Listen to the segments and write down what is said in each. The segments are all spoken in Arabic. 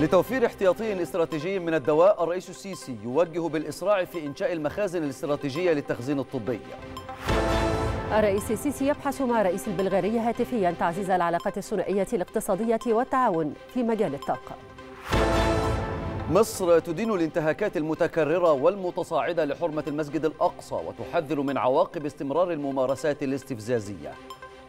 لتوفير احتياطي استراتيجي من الدواء الرئيس السيسي يوجه بالإسراع في إنشاء المخازن الاستراتيجية للتخزين الطبي الرئيس السيسي يبحث مع رئيس البلغارية هاتفيا تعزيز العلاقات الثنائية الاقتصادية والتعاون في مجال الطاقة مصر تدين الانتهاكات المتكررة والمتصاعدة لحرمة المسجد الأقصى وتحذر من عواقب استمرار الممارسات الاستفزازية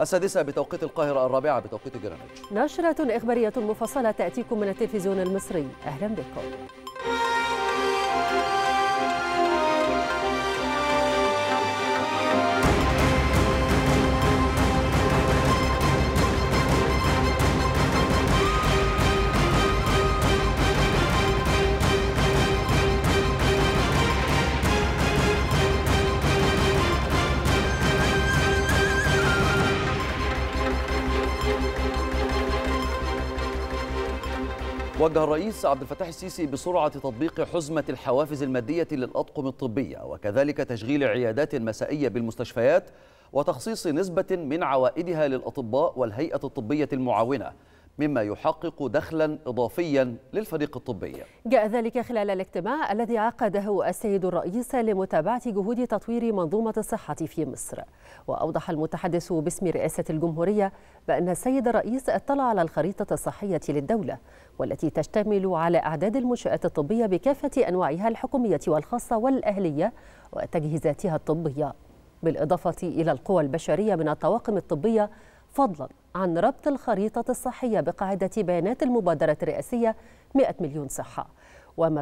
السادسة بتوقيت القاهرة الرابعة بتوقيت جرينتش نشرة إخبارية مفصلة تأتيكم من التلفزيون المصري أهلا بكم وجه الرئيس عبد الفتاح السيسي بسرعة تطبيق حزمة الحوافز المادية للأطقم الطبية وكذلك تشغيل عيادات مسائية بالمستشفيات وتخصيص نسبة من عوائدها للأطباء والهيئة الطبية المعاونة مما يحقق دخلا إضافيا للفريق الطبي جاء ذلك خلال الاجتماع الذي عقده السيد الرئيس لمتابعة جهود تطوير منظومة الصحة في مصر وأوضح المتحدث باسم رئاسة الجمهورية بأن السيد الرئيس اطلع على الخريطة الصحية للدولة والتي تشتمل على أعداد المنشآت الطبية بكافة أنواعها الحكومية والخاصة والأهلية وتجهيزاتها الطبية بالإضافة إلى القوى البشرية من الطواقم الطبية فضلا عن ربط الخريطة الصحية بقاعدة بيانات المبادرة الرئاسية 100 مليون صحة وما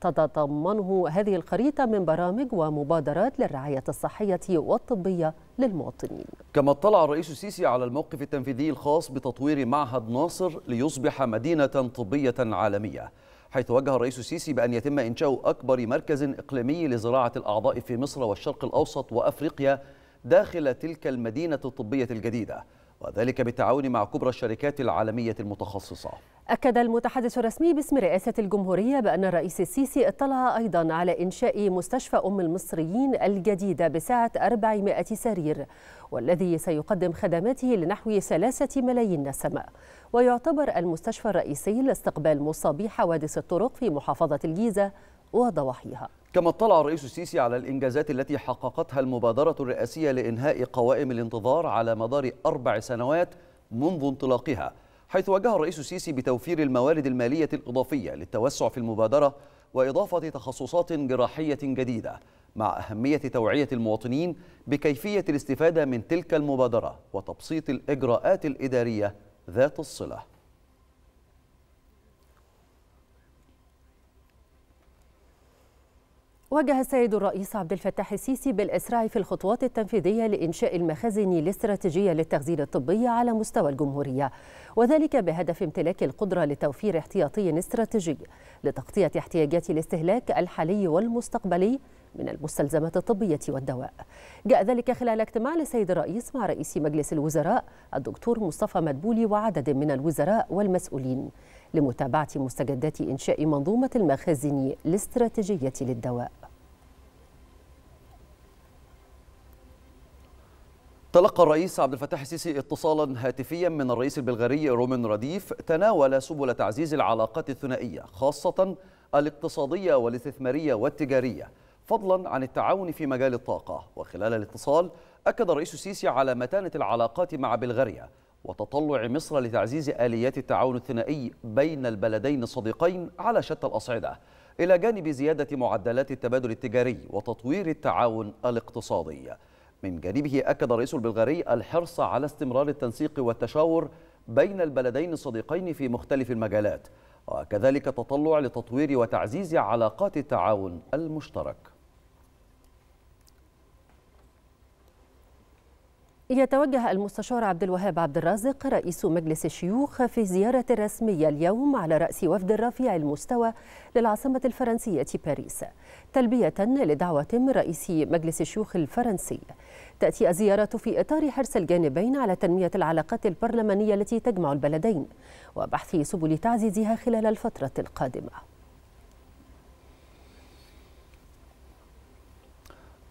تتضمنه هذه الخريطة من برامج ومبادرات للرعاية الصحية والطبية للمواطنين كما اطلع الرئيس السيسي على الموقف التنفيذي الخاص بتطوير معهد ناصر ليصبح مدينة طبية عالمية حيث وجه الرئيس السيسي بأن يتم إنشاء أكبر مركز إقليمي لزراعة الأعضاء في مصر والشرق الأوسط وأفريقيا داخل تلك المدينة الطبية الجديدة وذلك بالتعاون مع كبرى الشركات العالمية المتخصصة أكد المتحدث الرسمي باسم رئاسة الجمهورية بأن الرئيس السيسي اطلع أيضا على إنشاء مستشفى أم المصريين الجديدة بسعة 400 سرير والذي سيقدم خدماته لنحو ثلاثة ملايين نسمة ويعتبر المستشفى الرئيسي لاستقبال مصابي حوادث الطرق في محافظة الجيزة وضواحيها كما اطلع الرئيس السيسي على الإنجازات التي حققتها المبادرة الرئاسية لإنهاء قوائم الانتظار على مدار أربع سنوات منذ انطلاقها حيث وجه الرئيس السيسي بتوفير الموارد المالية الإضافية للتوسع في المبادرة وإضافة تخصصات جراحية جديدة مع أهمية توعية المواطنين بكيفية الاستفادة من تلك المبادرة وتبسيط الإجراءات الإدارية ذات الصلة وجه السيد الرئيس عبد الفتاح السيسي بالإسراع في الخطوات التنفيذية لإنشاء المخازن الاستراتيجية للتخزين الطبي على مستوى الجمهورية وذلك بهدف امتلاك القدرة لتوفير احتياطي استراتيجي لتغطية احتياجات الاستهلاك الحالي والمستقبلي من المستلزمات الطبية والدواء جاء ذلك خلال اجتماع للسيد الرئيس مع رئيس مجلس الوزراء الدكتور مصطفى مدبولي وعدد من الوزراء والمسؤولين لمتابعة مستجدات إنشاء منظومة المخازن الاستراتيجية للدواء تلقى الرئيس عبد الفتاح السيسي اتصالا هاتفيا من الرئيس البلغاري رومن رديف تناول سبل تعزيز العلاقات الثنائية خاصة الاقتصادية والاستثمارية والتجارية فضلا عن التعاون في مجال الطاقة وخلال الاتصال أكد الرئيس السيسي على متانة العلاقات مع بلغاريا وتطلع مصر لتعزيز آليات التعاون الثنائي بين البلدين الصديقين على شتى الأصعدة إلى جانب زيادة معدلات التبادل التجاري وتطوير التعاون الاقتصادي من جانبه أكد الرئيس البلغاري الحرص على استمرار التنسيق والتشاور بين البلدين الصديقين في مختلف المجالات وكذلك تطلع لتطوير وتعزيز علاقات التعاون المشترك يتوجه المستشار عبد الوهاب عبد الرازق رئيس مجلس الشيوخ في زيارة رسمية اليوم على رأس وفد رفيع المستوى للعاصمة الفرنسية باريس تلبية لدعوة رئيس مجلس الشيوخ الفرنسي تأتي الزيارة في إطار حرص الجانبين على تنمية العلاقات البرلمانية التي تجمع البلدين وبحث سبل تعزيزها خلال الفترة القادمة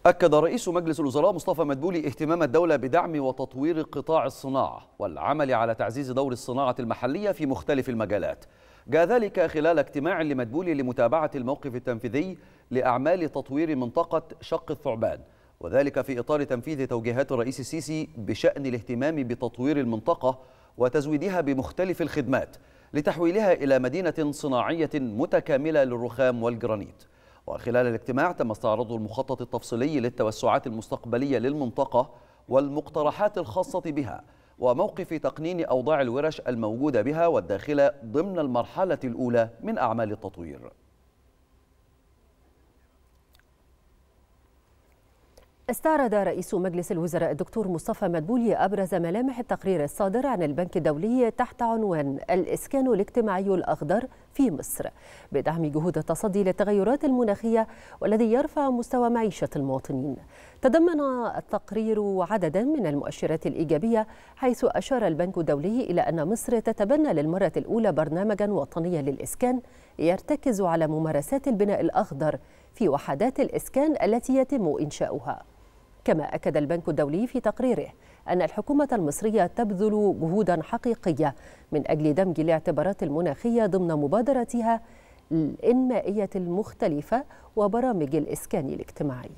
أكد رئيس مجلس الوزراء مصطفى مدبولي اهتمام الدولة بدعم وتطوير قطاع الصناعة والعمل على تعزيز دور الصناعة المحلية في مختلف المجالات جاء ذلك خلال اجتماع لمدبولي لمتابعة الموقف التنفيذي لأعمال تطوير منطقة شق الثعبان وذلك في إطار تنفيذ توجيهات الرئيس السيسي بشأن الاهتمام بتطوير المنطقة وتزويدها بمختلف الخدمات لتحويلها إلى مدينة صناعية متكاملة للرخام والجرانيت وخلال الاجتماع تم استعراض المخطط التفصيلي للتوسعات المستقبلية للمنطقة والمقترحات الخاصة بها وموقف تقنين أوضاع الورش الموجودة بها والداخلة ضمن المرحلة الأولى من أعمال التطوير استعرض رئيس مجلس الوزراء الدكتور مصطفى مدبولي أبرز ملامح التقرير الصادر عن البنك الدولي تحت عنوان الإسكان الاجتماعي الأخضر في مصر بدعم جهود التصدي للتغيرات المناخية والذي يرفع مستوى معيشة المواطنين تضمن التقرير عددا من المؤشرات الإيجابية حيث أشار البنك الدولي إلى أن مصر تتبنى للمرة الأولى برنامجا وطنيا للإسكان يرتكز على ممارسات البناء الأخضر في وحدات الإسكان التي يتم إنشاؤها كما أكد البنك الدولي في تقريره أن الحكومة المصرية تبذل جهودا حقيقية من أجل دمج الاعتبارات المناخية ضمن مبادرتها الإنمائية المختلفة وبرامج الإسكان الاجتماعي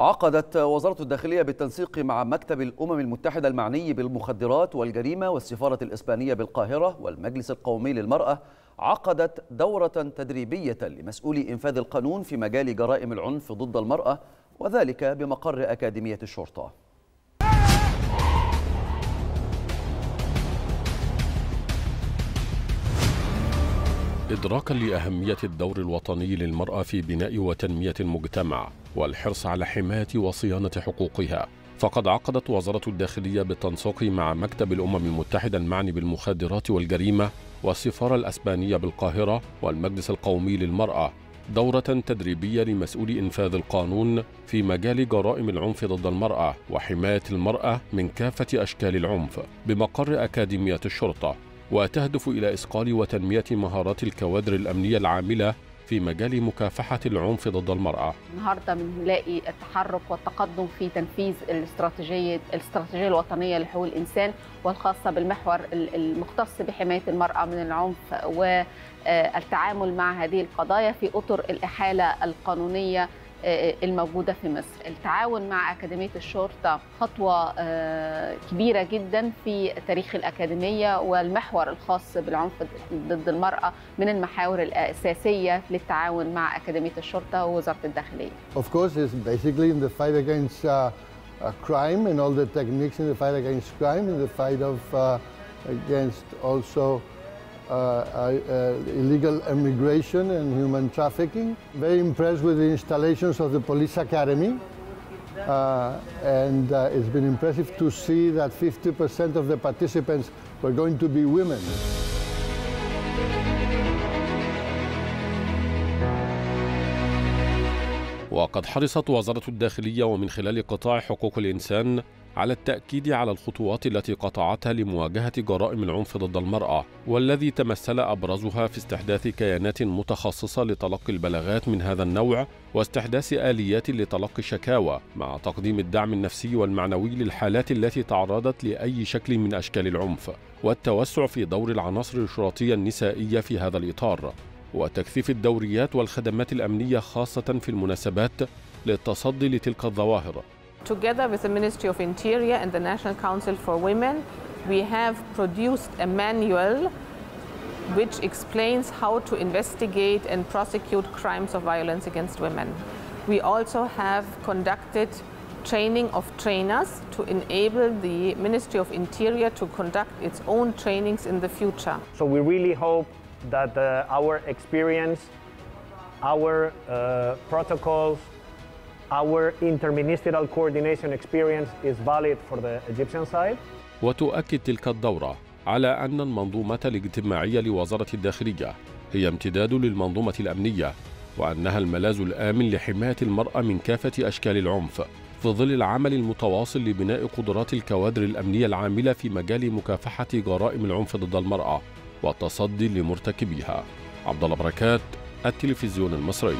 عقدت وزارة الداخلية بالتنسيق مع مكتب الأمم المتحدة المعني بالمخدرات والجريمة والسفارة الإسبانية بالقاهرة والمجلس القومي للمرأة عقدت دورة تدريبية لمسؤولي إنفاذ القانون في مجال جرائم العنف ضد المرأة وذلك بمقر أكاديمية الشرطة إدراكا لأهمية الدور الوطني للمرأة في بناء وتنمية المجتمع والحرص على حماية وصيانة حقوقها فقد عقدت وزارة الداخلية بالتنسيق مع مكتب الأمم المتحدة المعني بالمخدرات والجريمة والسفارة الأسبانية بالقاهرة والمجلس القومي للمرأة دورة تدريبية لمسؤولي إنفاذ القانون في مجال جرائم العنف ضد المرأة وحماية المرأة من كافة أشكال العنف بمقر أكاديمية الشرطة وتهدف إلى إسقال وتنمية مهارات الكوادر الأمنية العاملة في مجال مكافحة العنف ضد المرأة النهاردة بنلاقي التحرك والتقدم في تنفيذ الاستراتيجية الاستراتيجية الوطنية لحقوق الإنسان والخاصة بالمحور المختص بحماية المرأة من العنف والتعامل مع هذه القضايا في أطر الإحالة القانونية الموجوده في مصر. التعاون مع اكاديميه الشرطه خطوه آه، كبيره جدا في تاريخ الاكاديميه والمحور الخاص بالعنف ضد المراه من المحاور الاساسيه للتعاون مع اكاديميه الشرطه ووزاره الداخليه. Of course it's basically in the fight against uh, uh crime and all the techniques in the fight against crime in the fight of uh, against also Uh, uh, illegal immigration and human trafficking. Very impressed with the installations of the police academy. Uh, and uh, it's been impressive to see that 50% of the participants were going to be women. وقد حرصت وزارة الداخلية ومن خلال قطاع حقوق الإنسان على التأكيد على الخطوات التي قطعتها لمواجهة جرائم العنف ضد المرأة والذي تمثل أبرزها في استحداث كيانات متخصصة لتلقي البلاغات من هذا النوع واستحداث آليات لتلقي الشكاوى مع تقديم الدعم النفسي والمعنوي للحالات التي تعرضت لأي شكل من أشكال العنف والتوسع في دور العناصر الشرطية النسائية في هذا الإطار وتكثيف الدوريات والخدمات الأمنية خاصة في المناسبات للتصدي لتلك الظواهر Together with the Ministry of Interior and the National Council for Women, we have produced a manual which explains how to investigate and prosecute crimes of violence against women. We also have conducted training of trainers to enable the Ministry of Interior to conduct its own trainings in the future. So we really hope that uh, our experience, our uh, protocols, Our interministerial coordination experience is valid for the Egyptian side. وتؤكد تلك الدورة على أن المنظومة الاجتماعية لوزارة الداخلية هي امتداد للمنظومة الأمنية وأنها الملاذ الآمن لحماية المرأة من كافة أشكال العنف في ظل العمل المتواصل لبناء قدرات الكوادر الأمنية العاملة في مجال مكافحة جرائم العنف ضد المرأة والتصدي لمرتكبيها عبد الله بركات التلفزيون المصري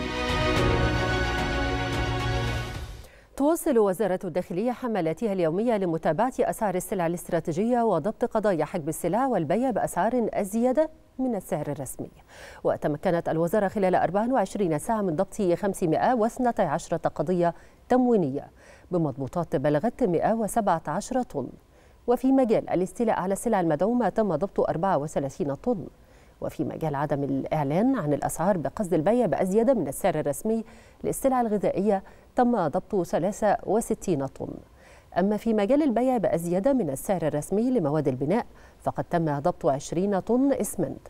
تواصل وزارة الداخلية حملاتها اليومية لمتابعة أسعار السلع الاستراتيجية وضبط قضايا حجب السلع والبيع بأسعار أزيد من السعر الرسمي وتمكنت الوزارة خلال 24 ساعة من ضبط 512 قضية تموينية بمضبوطات بلغت 117 طن وفي مجال الاستيلاء على السلع المدعومة تم ضبط 34 طن وفي مجال عدم الإعلان عن الأسعار بقصد البيع بأزيد من السعر الرسمي للسلع الغذائية تم ضبط 63 طن أما في مجال البيع بأزيادة من السعر الرسمي لمواد البناء فقد تم ضبط 20 طن إسمنت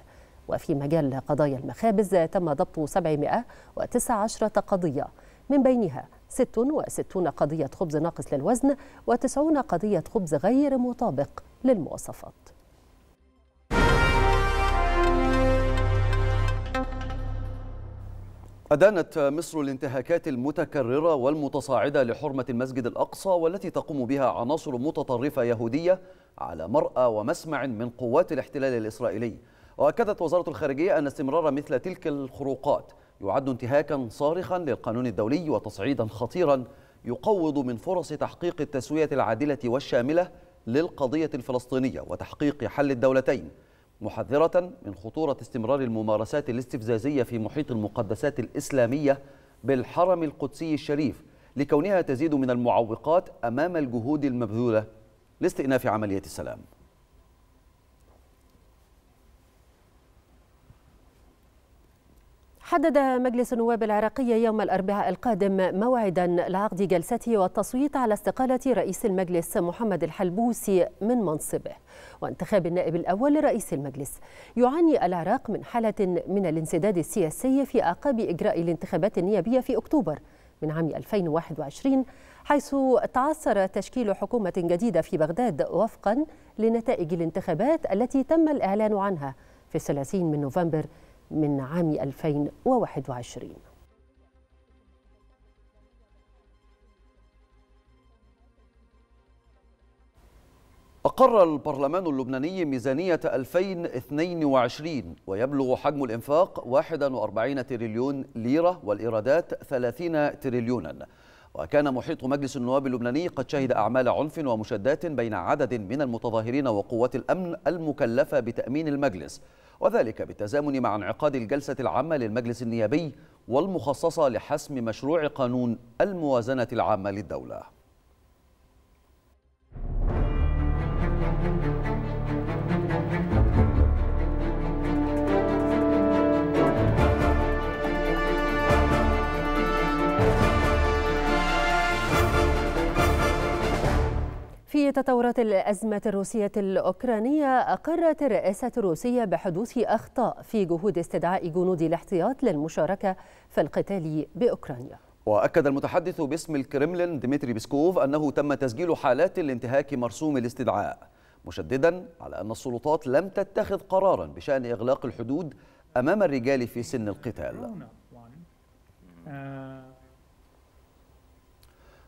وفي مجال قضايا المخابز تم ضبط 719 قضية من بينها 66 قضية خبز ناقص للوزن و90 قضية خبز غير مطابق للمواصفات أدانت مصر الانتهاكات المتكررة والمتصاعدة لحرمة المسجد الأقصى والتي تقوم بها عناصر متطرفة يهودية على مرأى ومسمع من قوات الاحتلال الإسرائيلي وأكدت وزارة الخارجية أن استمرار مثل تلك الخروقات يعد انتهاكا صارخا للقانون الدولي وتصعيدا خطيرا يقوض من فرص تحقيق التسوية العادلة والشاملة للقضية الفلسطينية وتحقيق حل الدولتين محذرة من خطورة استمرار الممارسات الاستفزازية في محيط المقدسات الإسلامية بالحرم القدسي الشريف لكونها تزيد من المعوقات أمام الجهود المبذولة لاستئناف عملية السلام حدد مجلس النواب العراقي يوم الأربعاء القادم موعدا لعقد جلسته والتصويت على استقالة رئيس المجلس محمد الحلبوسي من منصبه وانتخاب النائب الأول لرئيس المجلس يعاني العراق من حالة من الانسداد السياسي في أعقاب إجراء الانتخابات النيابية في أكتوبر من عام 2021 حيث تعثر تشكيل حكومة جديدة في بغداد وفقا لنتائج الانتخابات التي تم الإعلان عنها في 30 من نوفمبر من عام 2021 أقر البرلمان اللبناني ميزانية 2022 ويبلغ حجم الإنفاق 41 تريليون ليرة والإيرادات 30 تريليونا وكان محيط مجلس النواب اللبناني قد شهد أعمال عنف ومشدات بين عدد من المتظاهرين وقوات الأمن المكلفة بتأمين المجلس وذلك بالتزامن مع انعقاد الجلسة العامة للمجلس النيابي والمخصصة لحسم مشروع قانون الموازنة العامة للدولة في تطورات الأزمة الروسية الأوكرانية أقرت الرئاسة الروسية بحدوث أخطاء في جهود استدعاء جنود الاحتياط للمشاركة في القتال بأوكرانيا وأكد المتحدث باسم الكرملين ديمتري بيسكوف أنه تم تسجيل حالات لانتهاك مرسوم الاستدعاء مشددا على أن السلطات لم تتخذ قرارا بشأن إغلاق الحدود أمام الرجال في سن القتال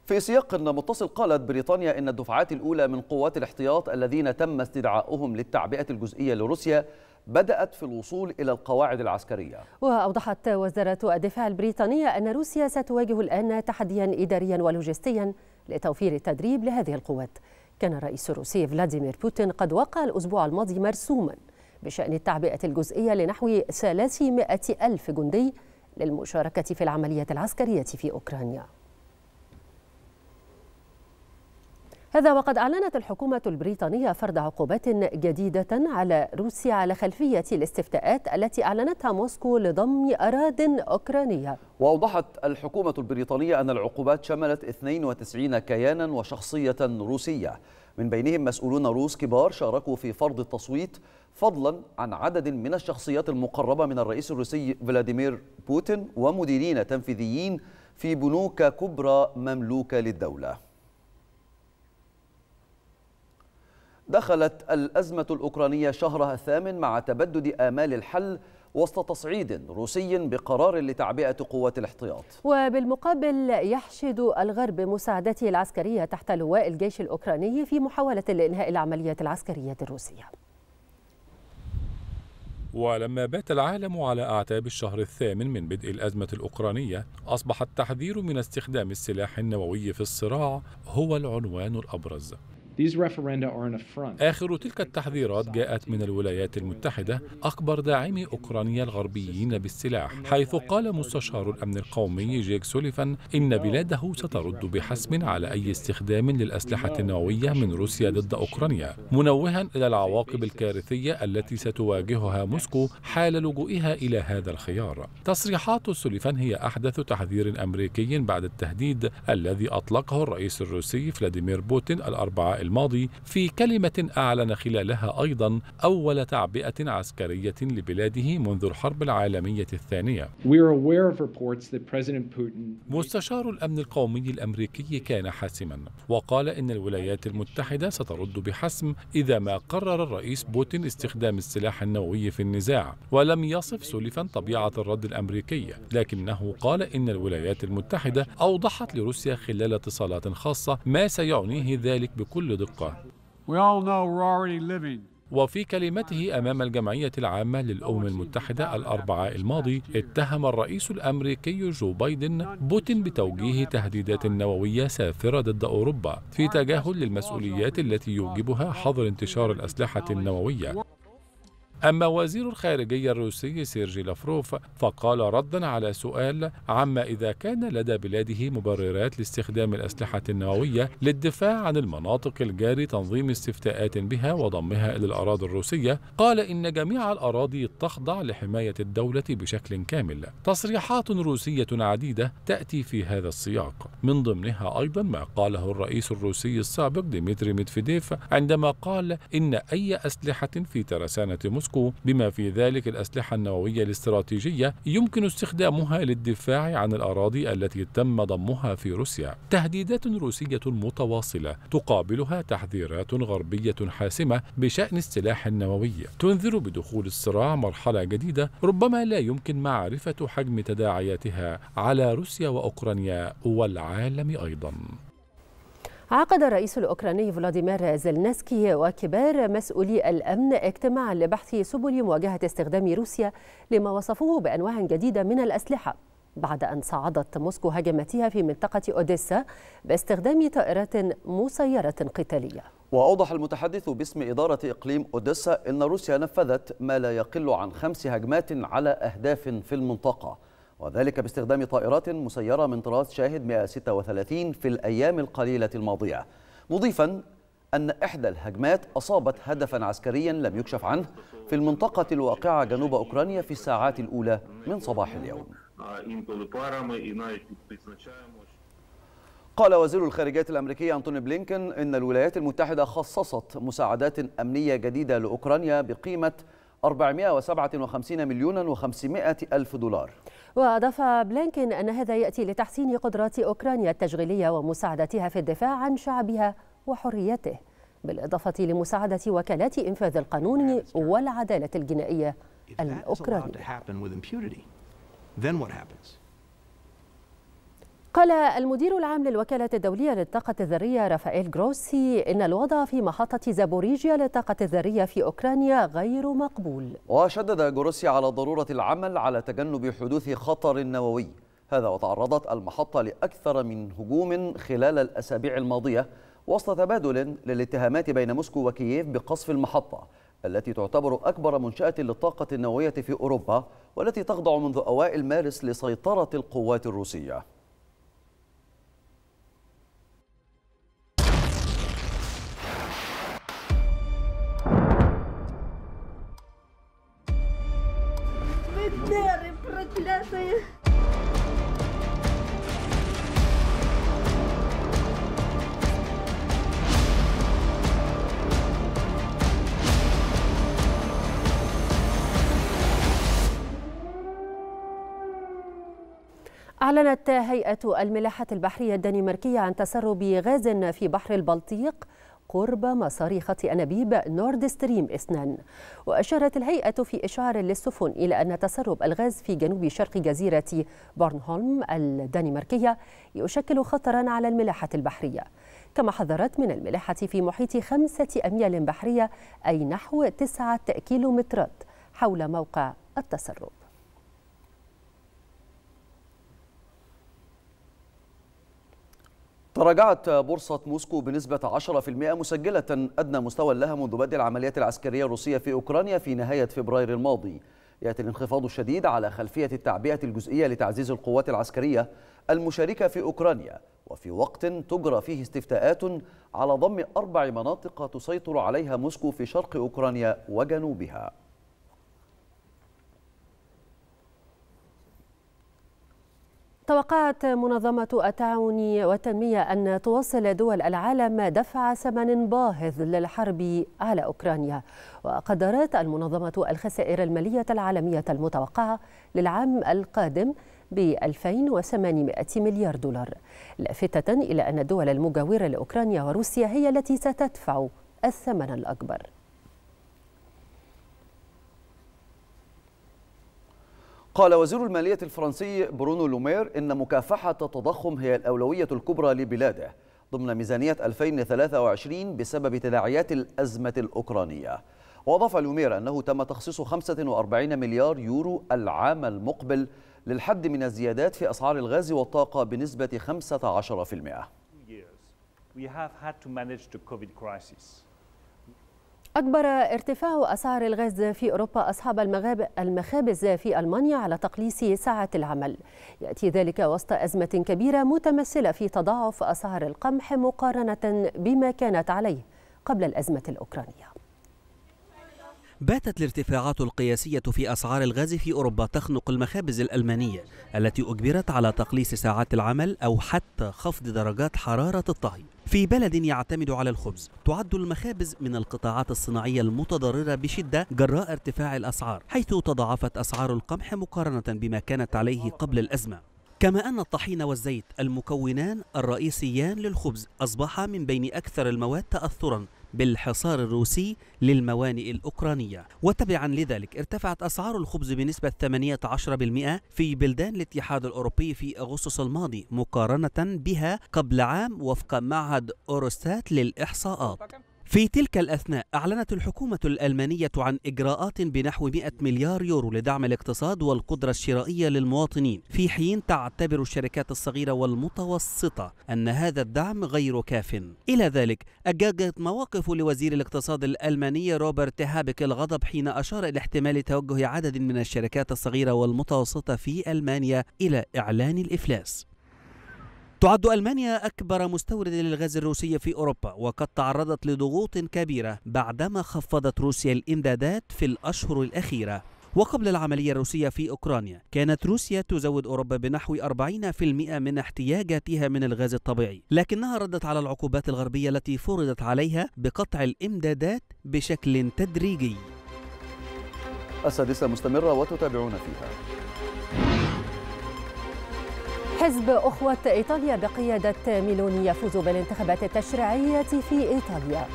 في سياق متصل قالت بريطانيا إن الدفعات الأولى من قوات الاحتياط الذين تم استدعاؤهم للتعبئة الجزئية لروسيا بدأت في الوصول إلى القواعد العسكرية وأوضحت وزارة الدفاع البريطانية أن روسيا ستواجه الآن تحديا إداريا ولوجستيا لتوفير التدريب لهذه القوات كان الرئيس الروسي فلاديمير بوتين قد وقع الأسبوع الماضي مرسوما بشأن التعبئة الجزئية لنحو 300 ألف جندي للمشاركة في العملية العسكرية في أوكرانيا هذا وقد أعلنت الحكومة البريطانية فرض عقوبات جديدة على روسيا على خلفية الاستفتاءات التي أعلنتها موسكو لضم أراضٍ أوكرانية. وأوضحت الحكومة البريطانية أن العقوبات شملت 92 كيانا وشخصية روسية، من بينهم مسؤولون روس كبار شاركوا في فرض التصويت فضلا عن عدد من الشخصيات المقربة من الرئيس الروسي فلاديمير بوتين ومديرين تنفيذيين في بنوك كبرى مملوكة للدولة. دخلت الأزمة الأوكرانية شهرها الثامن مع تبدد آمال الحل وسط تصعيد روسي بقرار لتعبئة قوات الاحتياط وبالمقابل يحشد الغرب مساعدته العسكرية تحت لواء الجيش الأوكراني في محاولة لإنهاء العمليات العسكرية الروسية ولما بات العالم على أعتاب الشهر الثامن من بدء الأزمة الأوكرانية أصبح التحذير من استخدام السلاح النووي في الصراع هو العنوان الأبرز آخر تلك التحذيرات جاءت من الولايات المتحدة أكبر داعمي أوكرانيا الغربيين بالسلاح حيث قال مستشار الأمن القومي جيك سوليفان إن بلاده سترد بحسم على أي استخدام للأسلحة النووية من روسيا ضد أوكرانيا منوها إلى العواقب الكارثية التي ستواجهها موسكو حال لجوئها إلى هذا الخيار تصريحات سوليفان هي أحدث تحذير أمريكي بعد التهديد الذي أطلقه الرئيس الروسي فلاديمير بوتين الأربعاء الماضي في كلمة أعلن خلالها أيضا أول تعبئة عسكرية لبلاده منذ الحرب العالمية الثانية مستشار الأمن القومي الأمريكي كان حاسما وقال إن الولايات المتحدة سترد بحسم إذا ما قرر الرئيس بوتين استخدام السلاح النووي في النزاع ولم يصف سلفا طبيعة الرد الأمريكي لكنه قال إن الولايات المتحدة أوضحت لروسيا خلال اتصالات خاصة ما سيعنيه ذلك بكل دقة وفي كلمته أمام الجمعية العامة للأمم المتحدة الأربعاء الماضي اتهم الرئيس الأمريكي جو بايدن بوتين بتوجيه تهديدات نووية سافرة ضد أوروبا في تجاهل للمسؤوليات التي يوجبها حظر انتشار الأسلحة النووية أما وزير الخارجية الروسي سيرجي لافروف فقال ردا على سؤال عما إذا كان لدى بلاده مبررات لاستخدام الأسلحة النووية للدفاع عن المناطق الجاري تنظيم استفتاءات بها وضمها إلى الأراضي الروسية قال إن جميع الأراضي تخضع لحماية الدولة بشكل كامل تصريحات روسية عديدة تأتي في هذا السياق من ضمنها أيضا ما قاله الرئيس الروسي السابق ديمتري ميدفيديف عندما قال إن أي أسلحة في ترسانة موسكو العراق بما في ذلك الأسلحة النووية الاستراتيجية يمكن استخدامها للدفاع عن الأراضي التي تم ضمها في روسيا تهديدات روسية متواصلة تقابلها تحذيرات غربية حاسمة بشأن السلاح النووي تنذر بدخول الصراع مرحلة جديدة ربما لا يمكن معرفة حجم تداعياتها على روسيا وأوكرانيا والعالم أيضا عقد الرئيس الأوكراني فلاديمير زلنسكي وكبار مسؤولي الأمن اجتماعا لبحث سبل مواجهة استخدام روسيا لما وصفوه بأنواع جديدة من الأسلحة بعد أن صعدت موسكو هجماتها في منطقة أوديسا باستخدام طائرات مسيرة قتالية وأوضح المتحدث باسم إدارة إقليم أوديسا أن روسيا نفذت ما لا يقل عن خمس هجمات على أهداف في المنطقة وذلك باستخدام طائرات مسيرة من طراز شاهد 136 في الأيام القليلة الماضية مضيفا أن إحدى الهجمات أصابت هدفا عسكريا لم يكشف عنه في المنطقة الواقعة جنوب أوكرانيا في الساعات الأولى من صباح اليوم قال وزير الخارجية الأمريكي أنتوني بلينكن إن الولايات المتحدة خصصت مساعدات أمنية جديدة لأوكرانيا بقيمة 457 مليون و500 ألف دولار وأضاف بلينكين أن هذا يأتي لتحسين قدرات أوكرانيا التشغيلية ومساعدتها في الدفاع عن شعبها وحريته بالإضافة لمساعدة وكالات إنفاذ القانون والعدالة الجنائية الأوكرانية قال المدير العام للوكالة الدولية للطاقة الذرية رافائيل جروسي إن الوضع في محطة زابوريجيا للطاقة الذرية في أوكرانيا غير مقبول وشدد جروسي على ضرورة العمل على تجنب حدوث خطر نووي هذا وتعرضت المحطة لأكثر من هجوم خلال الأسابيع الماضية وسط تبادل للاتهامات بين موسكو وكييف بقصف المحطة التي تعتبر أكبر منشأة للطاقة النووية في أوروبا والتي تخضع منذ أوائل مارس لسيطرة القوات الروسية أعلنت هيئة الملاحة البحرية الدنماركية عن تسرب غاز في بحر البلطيق قرب مسار خط أنابيب نورد ستريم اثنان وأشارت الهيئة في إشعار للسفن إلى أن تسرب الغاز في جنوب شرق جزيرة بورنهولم الدنماركية يشكل خطرا على الملاحة البحرية كما حذرت من الملاحة في محيط خمسة أميال بحرية أي نحو تسعة كيلومترات حول موقع التسرب تراجعت بورصة موسكو بنسبة 10% مسجلة أدنى مستوى لها منذ بدء العمليات العسكرية الروسية في أوكرانيا في نهاية فبراير الماضي يأتي الانخفاض الشديد على خلفية التعبئة الجزئية لتعزيز القوات العسكرية المشاركة في أوكرانيا وفي وقت تجرى فيه استفتاءات على ضم أربع مناطق تسيطر عليها موسكو في شرق أوكرانيا وجنوبها توقعت منظمة التعاون والتنمية أن توصل دول العالم دفع ثمن باهظ للحرب على أوكرانيا وقدرت المنظمة الخسائر المالية العالمية المتوقعة للعام القادم ب 2800 مليار دولار لافتة إلى أن الدول المجاورة لأوكرانيا وروسيا هي التي ستدفع الثمن الأكبر قال وزير المالية الفرنسي برونو لومير إن مكافحة التضخم هي الأولوية الكبرى لبلاده ضمن ميزانية 2023 بسبب تداعيات الأزمة الأوكرانية وأضاف لومير أنه تم تخصيص 45 مليار يورو العام المقبل للحد من الزيادات في أسعار الغاز والطاقة بنسبة 15% أكبر ارتفاع أسعار الغاز في أوروبا أصحاب المخابز في ألمانيا على تقليص ساعة العمل يأتي ذلك وسط أزمة كبيرة متمثلة في تضاعف أسعار القمح مقارنة بما كانت عليه قبل الأزمة الأوكرانية باتت الارتفاعات القياسية في أسعار الغاز في أوروبا تخنق المخابز الألمانية التي أجبرت على تقليص ساعات العمل أو حتى خفض درجات حرارة الطهي في بلد يعتمد على الخبز تعد المخابز من القطاعات الصناعية المتضررة بشدة جراء ارتفاع الأسعار حيث تضاعفت أسعار القمح مقارنة بما كانت عليه قبل الأزمة كما أن الطحين والزيت المكونان الرئيسيان للخبز أصبحا من بين أكثر المواد تأثرا بالحصار الروسي للموانئ الأوكرانية وتبعا لذلك ارتفعت أسعار الخبز بنسبة 18% في بلدان الاتحاد الأوروبي في أغسطس الماضي مقارنة بها قبل عام وفق معهد أوروستات للإحصاءات في تلك الأثناء أعلنت الحكومة الألمانية عن إجراءات بنحو 100 مليار يورو لدعم الاقتصاد والقدرة الشرائية للمواطنين في حين تعتبر الشركات الصغيرة والمتوسطة أن هذا الدعم غير كاف إلى ذلك أجاجت مواقف لوزير الاقتصاد الألماني روبرت هابك الغضب حين أشار إلى احتمال توجه عدد من الشركات الصغيرة والمتوسطة في ألمانيا إلى إعلان الإفلاس تعد ألمانيا أكبر مستورد للغاز الروسي في أوروبا وقد تعرضت لضغوط كبيرة بعدما خفضت روسيا الإمدادات في الأشهر الأخيرة وقبل العملية الروسية في أوكرانيا كانت روسيا تزود أوروبا بنحو 40% من احتياجاتها من الغاز الطبيعي لكنها ردت على العقوبات الغربية التي فرضت عليها بقطع الإمدادات بشكل تدريجي السادسة مستمرة وتتابعون فيها حزب أخوة إيطاليا بقيادة ميلوني يفوز بالانتخابات التشريعية في إيطاليا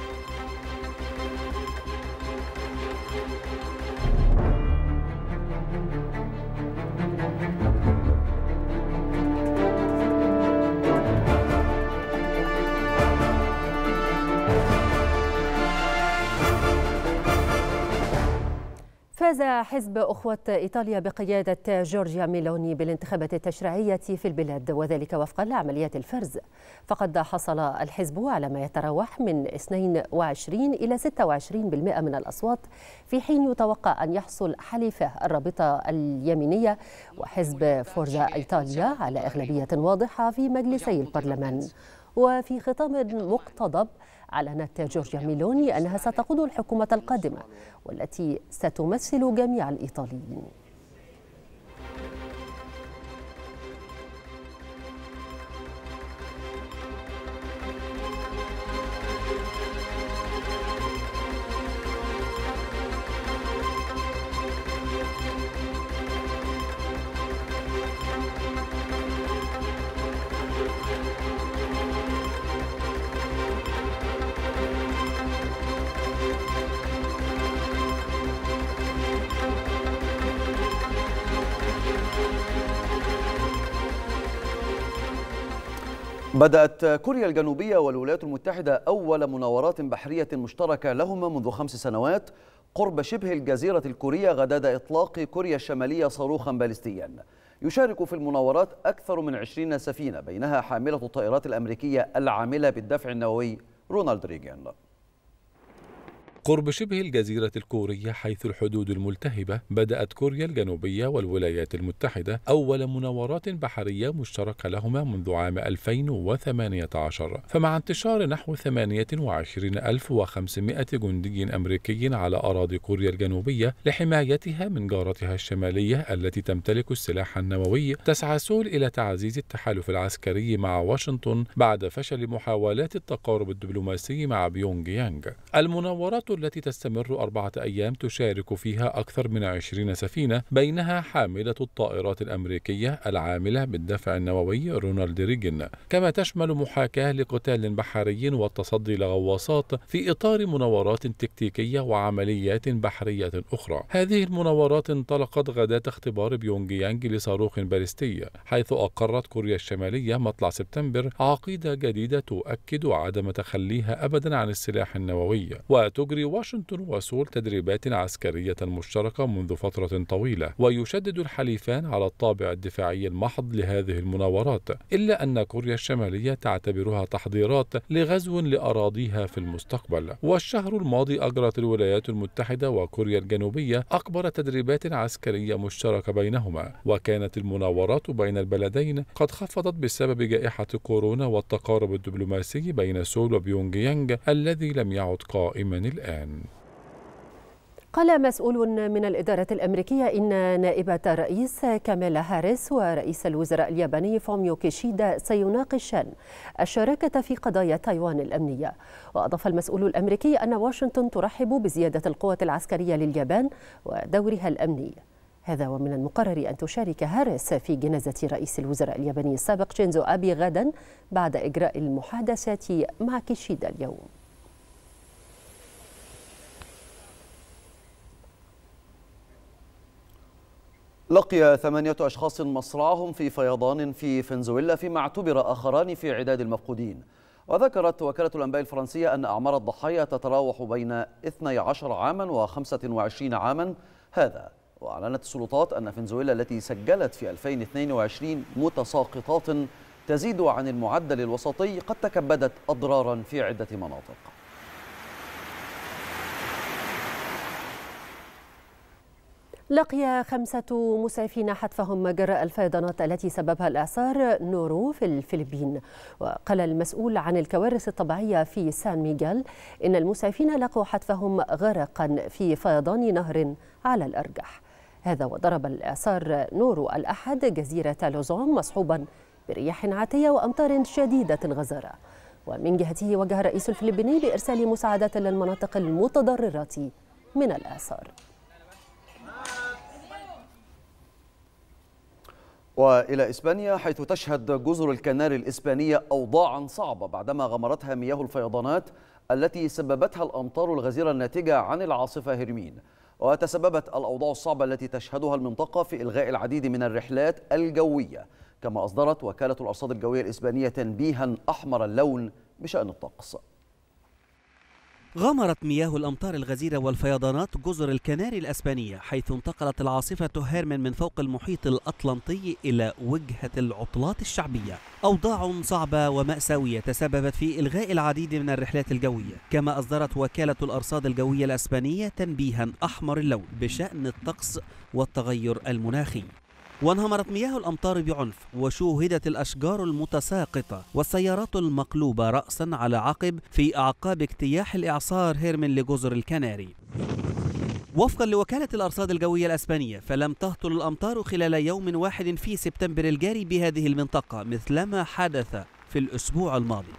فاز حزب أخوة إيطاليا بقيادة جورجيا ميلوني بالانتخابات التشريعية في البلاد وذلك وفقا لعمليات الفرز فقد حصل الحزب على ما يتراوح من 22 إلى 26% من الأصوات في حين يتوقع أن يحصل حليفه الرابطة اليمينية وحزب فورزا إيطاليا على أغلبية واضحة في مجلسي البرلمان وفي خطاب مقتضب أعلنت جورجيا ميلوني أنها ستقود الحكومة القادمة والتي ستمثل جميع الإيطاليين بدأت كوريا الجنوبية والولايات المتحدة أول مناورات بحرية مشتركة لهما منذ خمس سنوات قرب شبه الجزيرة الكورية غداد إطلاق كوريا الشمالية صاروخا باليستيا يشارك في المناورات أكثر من 20 سفينة بينها حاملة الطائرات الأمريكية العاملة بالدفع النووي رونالد ريغان قرب شبه الجزيرة الكورية حيث الحدود الملتهبة بدأت كوريا الجنوبية والولايات المتحدة أول مناورات بحرية مشتركة لهما منذ عام 2018 فمع انتشار نحو 28500 جندي أمريكي على أراضي كوريا الجنوبية لحمايتها من جارتها الشمالية التي تمتلك السلاح النووي تسعى سول إلى تعزيز التحالف العسكري مع واشنطن بعد فشل محاولات التقارب الدبلوماسي مع بيونغ يانغ المناورات التي تستمر أربعة أيام تشارك فيها أكثر من عشرين سفينة بينها حاملة الطائرات الأمريكية العاملة بالدفع النووي رونالد ريجن كما تشمل محاكاة لقتال بحري والتصدي لغواصات في إطار مناورات تكتيكية وعمليات بحرية أخرى هذه المناورات انطلقت غداة اختبار بيونج يانج لصاروخ باليستي حيث أقرت كوريا الشمالية مطلع سبتمبر عقيدة جديدة تؤكد عدم تخليها أبدا عن السلاح النووي وتجري واشنطن وسول تدريبات عسكرية مشتركة منذ فترة طويلة ويشدد الحليفان على الطابع الدفاعي المحض لهذه المناورات إلا أن كوريا الشمالية تعتبرها تحضيرات لغزو لأراضيها في المستقبل والشهر الماضي أجرت الولايات المتحدة وكوريا الجنوبية أكبر تدريبات عسكرية مشتركة بينهما وكانت المناورات بين البلدين قد خفضت بسبب جائحة كورونا والتقارب الدبلوماسي بين سول وبيونغيانغ الذي لم يعد قائما الآن الآن قال مسؤول من الإدارة الأمريكية إن نائبة الرئيس كاميلا هاريس ورئيس الوزراء الياباني فوميو كيشيدا سيناقشان الشراكة في قضايا تايوان الأمنية وأضاف المسؤول الأمريكي أن واشنطن ترحب بزيادة القوة العسكرية لليابان ودورها الأمني هذا ومن المقرر أن تشارك هاريس في جنازة رئيس الوزراء الياباني السابق شينزو أبي غدا بعد إجراء المحادثات مع كيشيدا اليوم لقي ثمانية أشخاص مصرعهم في فيضان في فنزويلا فيما اعتبر آخران في عداد المفقودين وذكرت وكالة الأنباء الفرنسية أن أعمار الضحايا تتراوح بين 12 عاما و25 عاما هذا وأعلنت السلطات أن فنزويلا التي سجلت في 2022 متساقطات تزيد عن المعدل الوسطي قد تكبدت أضرارا في عدة مناطق لقي خمسة مسافين حتفهم جراء الفيضانات التي سببها الإعصار نورو في الفلبين وقال المسؤول عن الكوارث الطبيعية في سان ميغال إن المسافين لقوا حتفهم غرقا في فيضان نهر على الأرجح هذا وضرب الإعصار نورو الأحد جزيرة لوزون مصحوبا برياح عاتية وأمطار شديدة الغزارة ومن جهته وجه الرئيس الفلبيني بإرسال مساعدات للمناطق المتضررة من الآثار والى اسبانيا حيث تشهد جزر الكناري الاسبانيه اوضاعا صعبه بعدما غمرتها مياه الفيضانات التي سببتها الامطار الغزيره الناتجه عن العاصفه هرمين وتسببت الاوضاع الصعبه التي تشهدها المنطقه في الغاء العديد من الرحلات الجويه كما اصدرت وكاله الارصاد الجويه الاسبانيه تنبيها احمر اللون بشان الطقس غمرت مياه الأمطار الغزيرة والفيضانات جزر الكناري الأسبانية حيث انتقلت العاصفة هيرمن من فوق المحيط الأطلنطي إلى وجهة العطلات الشعبية أوضاع صعبة ومأساوية تسببت في إلغاء العديد من الرحلات الجوية كما أصدرت وكالة الأرصاد الجوية الأسبانية تنبيها أحمر اللون بشأن الطقس والتغير المناخي وانهمرت مياه الأمطار بعنف وشوهدت الأشجار المتساقطة والسيارات المقلوبة رأسا على عقب في أعقاب اجتياح الإعصار هيرمن لجزر الكناري وفقا لوكالة الأرصاد الجوية الأسبانية فلم تهطل الأمطار خلال يوم واحد في سبتمبر الجاري بهذه المنطقة مثلما حدث في الأسبوع الماضي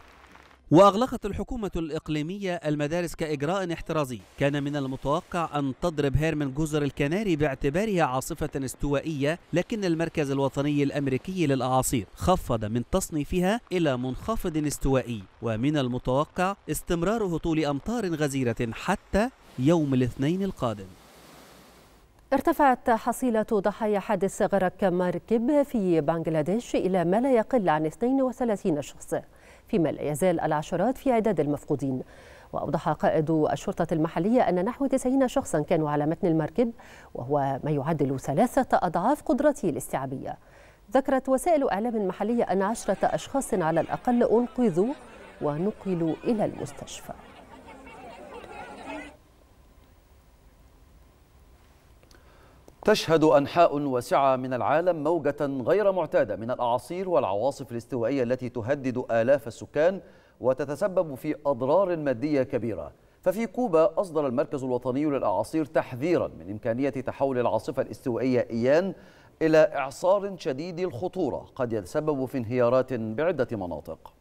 وأغلقت الحكومة الإقليمية المدارس كإجراء احترازي كان من المتوقع أن تضرب هيرمن جزر الكناري باعتبارها عاصفة استوائية لكن المركز الوطني الأمريكي للأعاصير خفض من تصنيفها إلى منخفض استوائي ومن المتوقع استمرار هطول أمطار غزيرة حتى يوم الاثنين القادم ارتفعت حصيلة ضحايا حادث غرق مركب في بنغلاديش إلى ما لا يقل عن 32 شخص فيما لا يزال العشرات في عداد المفقودين وأوضح قائد الشرطة المحلية أن نحو 90 شخصا كانوا على متن المركب وهو ما يعدل ثلاثة أضعاف قدرته الاستيعابية ذكرت وسائل إعلام محلية أن عشرة أشخاص على الأقل أنقذوا ونقلوا إلى المستشفى تشهد أنحاء واسعة من العالم موجة غير معتادة من الأعاصير والعواصف الاستوائية التي تهدد آلاف السكان وتتسبب في أضرار مادية كبيرة ففي كوبا أصدر المركز الوطني للأعاصير تحذيرا من إمكانية تحول العاصفة الاستوائية إيان إلى إعصار شديد الخطورة قد يتسبب في انهيارات بعدة مناطق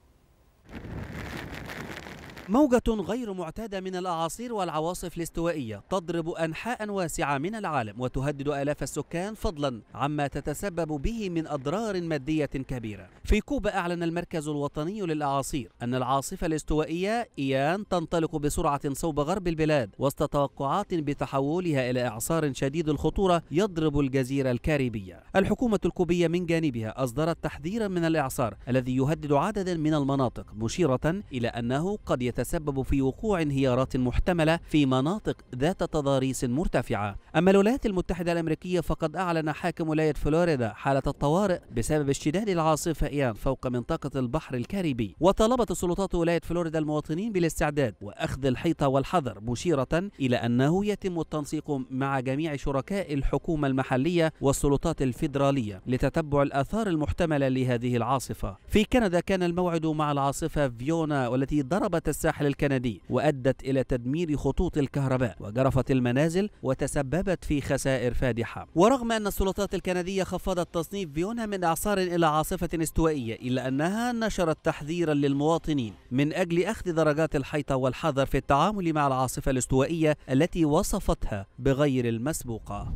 موجة غير معتادة من الأعاصير والعواصف الاستوائية تضرب أنحاء واسعة من العالم وتهدد آلاف السكان فضلا عما تتسبب به من أضرار مادية كبيرة في كوبا أعلن المركز الوطني للأعاصير أن العاصفة الاستوائية إيان تنطلق بسرعة صوب غرب البلاد وسط توقعات بتحولها إلى إعصار شديد الخطورة يضرب الجزيرة الكاريبية الحكومة الكوبية من جانبها أصدرت تحذيرا من الإعصار الذي يهدد عددا من المناطق مشيرة إلى أنه قد يتسبب تتسبب في وقوع انهيارات محتملة في مناطق ذات تضاريس مرتفعة أما الولايات المتحدة الأمريكية فقد أعلن حاكم ولاية فلوريدا حالة الطوارئ بسبب اشتداد العاصفة إيان فوق منطقة البحر الكاريبي وطلبت سلطات ولاية فلوريدا المواطنين بالاستعداد وأخذ الحيطة والحذر مشيرة إلى أنه يتم التنسيق مع جميع شركاء الحكومة المحلية والسلطات الفيدرالية لتتبع الآثار المحتملة لهذه العاصفة في كندا كان الموعد مع العاصفة فيونا والتي ضربت الساحل الكندي وأدت إلى تدمير خطوط الكهرباء وجرفت المنازل وتسببت في خسائر فادحة ورغم أن السلطات الكندية خفضت تصنيف فيونا من إعصار إلى عاصفة استوائية إلا أنها نشرت تحذيرا للمواطنين من أجل أخذ درجات الحيطة والحذر في التعامل مع العاصفة الاستوائية التي وصفتها بغير المسبوقة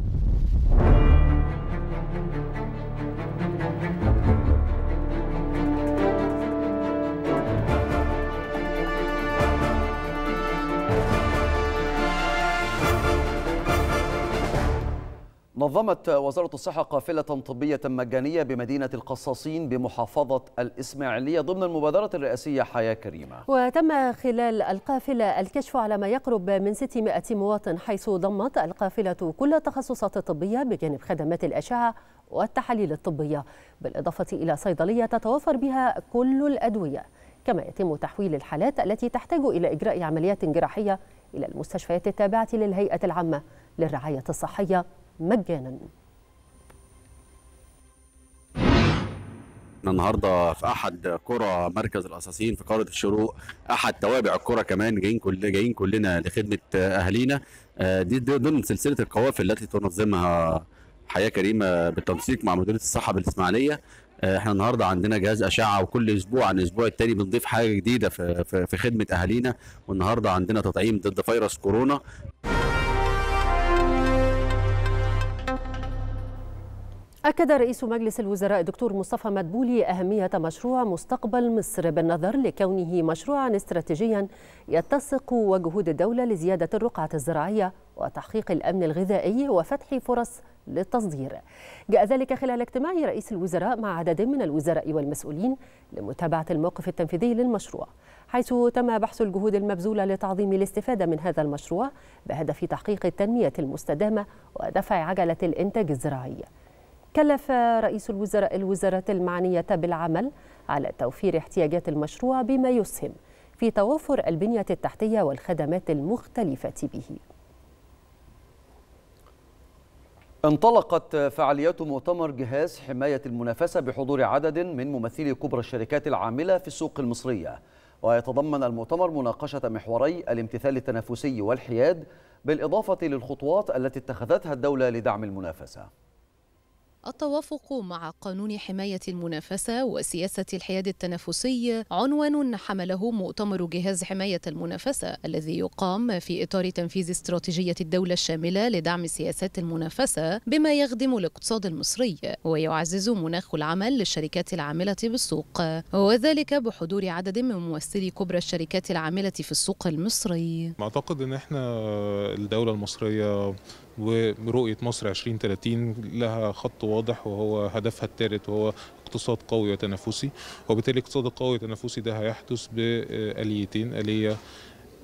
نظمت وزارة الصحة قافلة طبية مجانية بمدينة القصاصين بمحافظة الإسماعيلية ضمن المبادرة الرئاسية حياة كريمة وتم خلال القافلة الكشف على ما يقرب من 600 مواطن حيث ضمت القافلة كل التخصصات الطبية بجانب خدمات الأشعة والتحاليل الطبية بالإضافة إلى صيدلية تتوفر بها كل الأدوية كما يتم تحويل الحالات التي تحتاج إلى إجراء عمليات جراحية إلى المستشفيات التابعة للهيئة العامة للرعاية الصحية مجانا النهارده في احد قرى مركز الاساسيين في قاره الشروق احد توابع الكرة كمان جايين كل جايين كلنا لخدمه اهالينا آه، دي ضمن سلسله القوافل التي تنظمها حياه كريمه بالتنسيق مع مديريه الصحه بالاسماعيليه آه، احنا النهارده عندنا جهاز اشعه وكل اسبوع عن الاسبوع الثاني بنضيف حاجه جديده في خدمه اهالينا والنهارده عندنا تطعيم ضد فيروس كورونا أكد رئيس مجلس الوزراء الدكتور مصطفى مدبولي أهمية مشروع مستقبل مصر بالنظر لكونه مشروعا استراتيجيا يتسق وجهود الدولة لزيادة الرقعة الزراعية وتحقيق الأمن الغذائي وفتح فرص للتصدير. جاء ذلك خلال اجتماع رئيس الوزراء مع عدد من الوزراء والمسؤولين لمتابعة الموقف التنفيذي للمشروع. حيث تم بحث الجهود المبذولة لتعظيم الاستفادة من هذا المشروع بهدف تحقيق التنمية المستدامة ودفع عجلة الإنتاج الزراعي. كلف رئيس الوزراء الوزارات المعنية بالعمل على توفير احتياجات المشروع بما يسهم في توافر البنية التحتية والخدمات المختلفة به انطلقت فعاليات مؤتمر جهاز حماية المنافسة بحضور عدد من ممثلي كبرى الشركات العاملة في السوق المصرية ويتضمن المؤتمر مناقشة محوري الامتثال التنافسي والحياد بالإضافة للخطوات التي اتخذتها الدولة لدعم المنافسة التوافق مع قانون حماية المنافسة وسياسة الحياد التنافسي عنوان حمله مؤتمر جهاز حماية المنافسة الذي يقام في إطار تنفيذ استراتيجية الدولة الشاملة لدعم سياسات المنافسة بما يخدم الاقتصاد المصري ويعزز مناخ العمل للشركات العاملة بالسوق وذلك بحضور عدد من ممثلي كبرى الشركات العاملة في السوق المصري. أعتقد أن احنا الدولة المصرية ورؤية مصر 2030 لها خط واضح وهو هدفها الثالث وهو اقتصاد قوي وتنافسي وبالتالي الاقتصاد القوي التنافسي ده هيحدث بآليتين آلية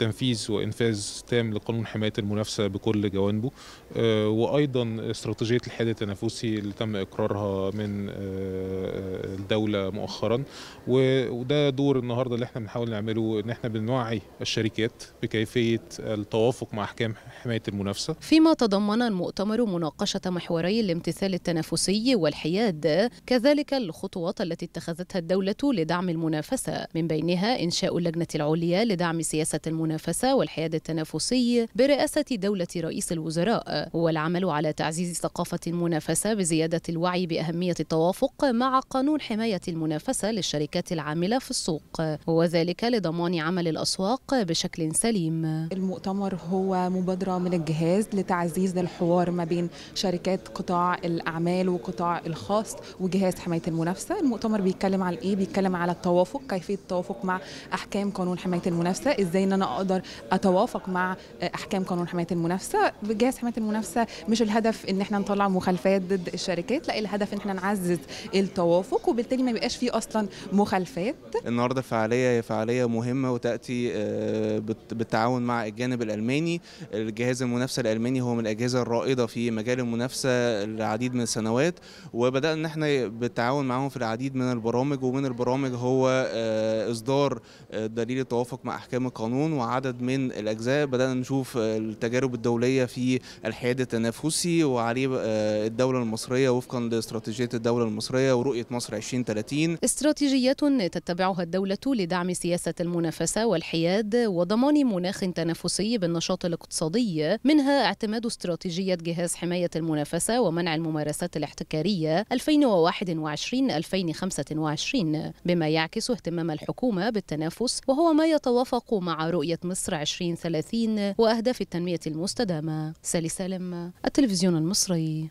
تنفيذ وإنفاذ تام لقانون حماية المنافسة بكل جوانبه آه، وأيضا استراتيجية الحياد التنافسي اللي تم إقرارها من آه، آه، الدولة مؤخرا وده دور النهاردة اللي احنا بنحاول نعمله إن احنا بنوعي الشركات بكيفية التوافق مع أحكام حماية المنافسة فيما تضمن المؤتمر مناقشة محوري الامتثال التنافسي والحياد كذلك الخطوات التي اتخذتها الدولة لدعم المنافسة من بينها إنشاء اللجنة العليا لدعم سياسة المنافسة المنافسة والحياد التنافسي برئاسة دولة رئيس الوزراء والعمل على تعزيز ثقافة المنافسة بزيادة الوعي بأهمية التوافق مع قانون حماية المنافسة للشركات العاملة في السوق وذلك لضمان عمل الأسواق بشكل سليم المؤتمر هو مبادرة من الجهاز لتعزيز الحوار ما بين شركات قطاع الأعمال وقطاع الخاص وجهاز حماية المنافسة المؤتمر بيتكلم على إيه؟ بيتكلم على التوافق كيفية التوافق مع أحكام قانون حماية المنافسة إزاي أن أنا اقدر اتوافق مع آه، احكام قانون حمايه المنافسه جهاز حمايه المنافسه مش الهدف ان احنا نطلع مخالفات ضد الشركات لا الهدف ان احنا نعزز التوافق وبالتالي ما يبقاش فيه اصلا مخالفات النهارده فعاليه هي فعاليه مهمه وتاتي آه، بالتعاون مع الجانب الالماني الجهاز المنافسه الالماني هو من الاجهزه الرائده في مجال المنافسه العديد من السنوات وبدانا ان احنا بالتعاون معاهم في العديد من البرامج ومن البرامج هو آه، اصدار دليل التوافق مع احكام القانون وع عدد من الاجزاء بدانا نشوف التجارب الدوليه في الحياد التنافسي وعليه آه، الدوله المصريه وفقا لاستراتيجيه الدوله المصريه ورؤيه مصر 2030 استراتيجيات تتبعها الدوله لدعم سياسه المنافسه والحياد وضمان مناخ تنافسي بالنشاط الاقتصادي منها اعتماد استراتيجيه جهاز حمايه المنافسه ومنع الممارسات الاحتكاريه 2021 2025 بما يعكس اهتمام الحكومه بالتنافس وهو ما يتوافق مع رؤيه رؤيه مصر 2030 وأهداف التنمية المستدامة سالي سالم التلفزيون المصري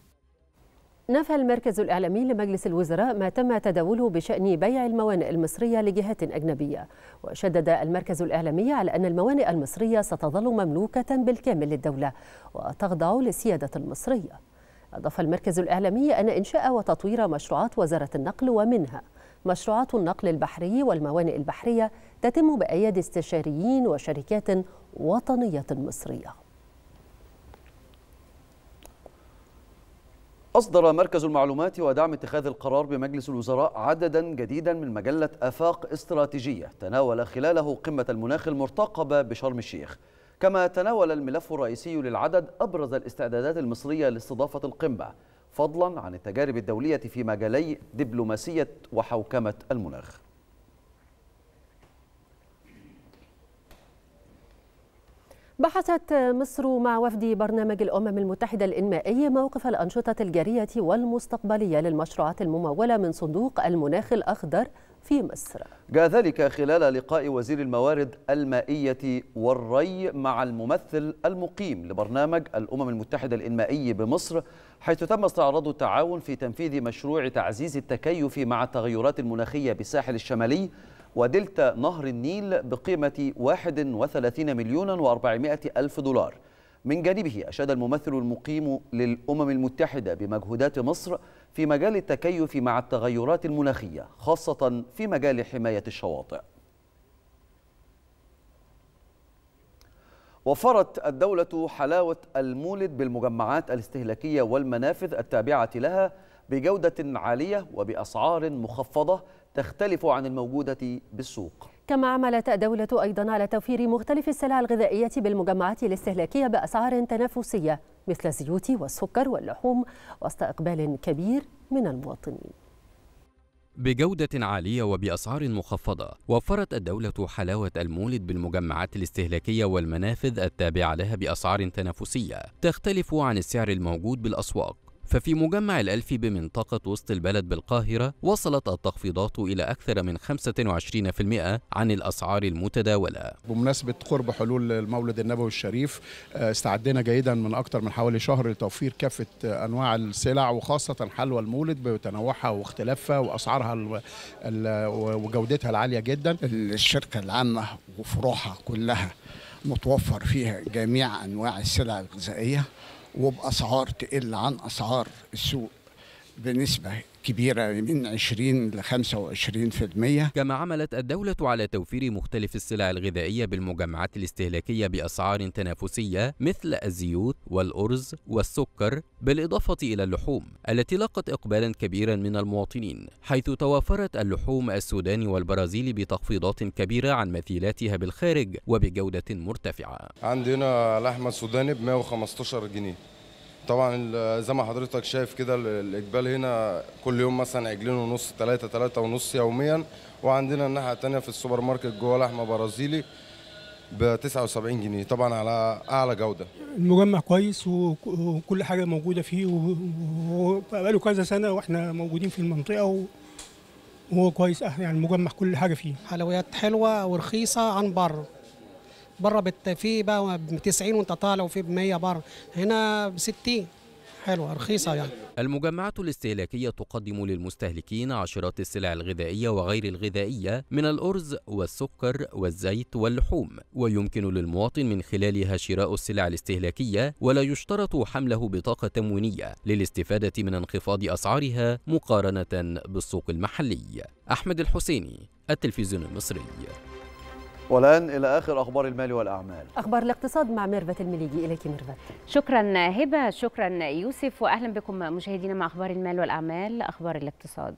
نفى المركز الإعلامي لمجلس الوزراء ما تم تداوله بشأن بيع الموانئ المصرية لجهات أجنبية وشدد المركز الإعلامي على أن الموانئ المصرية ستظل مملوكة بالكامل للدولة وتخضع للسيادة المصرية أضاف المركز الإعلامي أن إنشاء وتطوير مشروعات وزارة النقل ومنها مشروعات النقل البحري والموانئ البحرية تتم بأيادي استشاريين وشركات وطنية مصرية أصدر مركز المعلومات ودعم اتخاذ القرار بمجلس الوزراء عددا جديدا من مجلة آفاق استراتيجية تناول خلاله قمة المناخ المرتقبة بشرم الشيخ كما تناول الملف الرئيسي للعدد أبرز الاستعدادات المصرية لاستضافة القمة فضلا عن التجارب الدولية في مجالي دبلوماسية وحوكمة المناخ بحثت مصر مع وفد برنامج الأمم المتحدة الإنمائي موقف الأنشطة الجارية والمستقبلية للمشروعات الممولة من صندوق المناخ الأخضر في مصر جاء ذلك خلال لقاء وزير الموارد المائية والري مع الممثل المقيم لبرنامج الأمم المتحدة الإنمائي بمصر حيث تم استعراض التعاون في تنفيذ مشروع تعزيز التكيف مع التغيرات المناخية بالساحل الشمالي ودلتا نهر النيل بقيمة 31 مليون و400 ألف دولار من جانبه أشاد الممثل المقيم للأمم المتحدة بمجهودات مصر في مجال التكيف مع التغيرات المناخية خاصة في مجال حماية الشواطئ وفرت الدولة حلاوة المولد بالمجمعات الاستهلاكية والمنافذ التابعة لها بجودة عالية وبأسعار مخفضة تختلف عن الموجودة بالسوق كما عملت الدولة أيضا على توفير مختلف السلع الغذائية بالمجمعات الاستهلاكية بأسعار تنافسية مثل الزيوت والسكر واللحوم وسط إقبال كبير من المواطنين بجودة عالية وبأسعار مخفضة وفرت الدولة حلاوة المولد بالمجمعات الاستهلاكية والمنافذ التابعة لها بأسعار تنافسية تختلف عن السعر الموجود بالأسواق ففي مجمع الألفي بمنطقة وسط البلد بالقاهرة وصلت التخفيضات إلى أكثر من 25% عن الأسعار المتداولة بمناسبة قرب حلول المولد النبوي الشريف آه، استعدنا جيدا من أكثر من حوالي شهر لتوفير كافة آه، أنواع السلع وخاصة حلوى المولد بتنوعها واختلافها وأسعارها وجودتها العالية جدا الشركة العامة وفروعها كلها متوفر فيها جميع أنواع السلع الغذائية وباسعار تقل عن اسعار السوق بنسبة كبيرة من 20 ل 25% كما عملت الدولة على توفير مختلف السلع الغذائية بالمجمعات الاستهلاكية بأسعار تنافسية مثل الزيوت والأرز والسكر بالإضافة إلى اللحوم التي لاقت إقبالا كبيرا من المواطنين حيث توافرت اللحوم السوداني والبرازيلي بتخفيضات كبيرة عن مثيلاتها بالخارج وبجودة مرتفعة عندنا لحمة سوداني ب 115 جنيه طبعا زي ما حضرتك شايف كده الاجبال هنا كل يوم مثلا عجلين ونص ثلاثة ثلاثة ونص يوميا وعندنا الناحيه الثانيه في السوبر ماركت جوه لحمه برازيلي ب 79 جنيه طبعا على اعلى جوده المجمع كويس وكل حاجه موجوده فيه وبقاله كذا سنه واحنا موجودين في المنطقه وهو كويس أه، يعني المجمع كل حاجه فيه حلويات حلوه ورخيصه عن بره بره بت في بقى ب 90 وانت طالع وفي ب 100 بره هنا ب 60 حلوه رخيصه يعني المجمعات الاستهلاكيه تقدم للمستهلكين عشرات السلع الغذائيه وغير الغذائيه من الارز والسكر والزيت واللحوم ويمكن للمواطن من خلالها شراء السلع الاستهلاكيه ولا يشترط حمله بطاقه تموينيه للاستفاده من انخفاض اسعارها مقارنه بالسوق المحلي احمد الحسيني التلفزيون المصري والآن إلى آخر أخبار المال والأعمال أخبار الاقتصاد مع ميرفت المليجي إليك ميرفت شكرا هبة شكرا يوسف وأهلا بكم مشاهدينا مع أخبار المال والأعمال أخبار الاقتصاد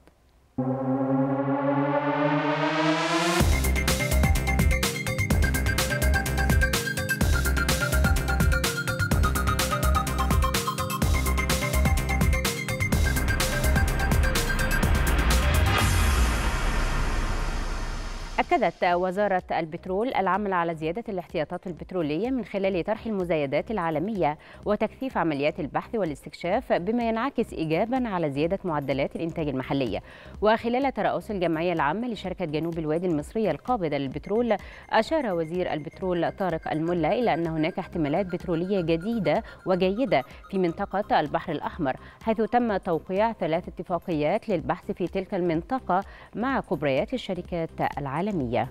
أكدت وزارة البترول العمل على زيادة الاحتياطات البترولية من خلال طرح المزايدات العالمية وتكثيف عمليات البحث والاستكشاف بما ينعكس إيجابا على زيادة معدلات الإنتاج المحلية وخلال ترأس الجمعية العامة لشركة جنوب الوادي المصرية القابضة للبترول أشار وزير البترول طارق الملا إلى أن هناك احتمالات بترولية جديدة وجيدة في منطقة البحر الأحمر حيث تم توقيع ثلاث اتفاقيات للبحث في تلك المنطقة مع كبريات الشركات العالمية العالمية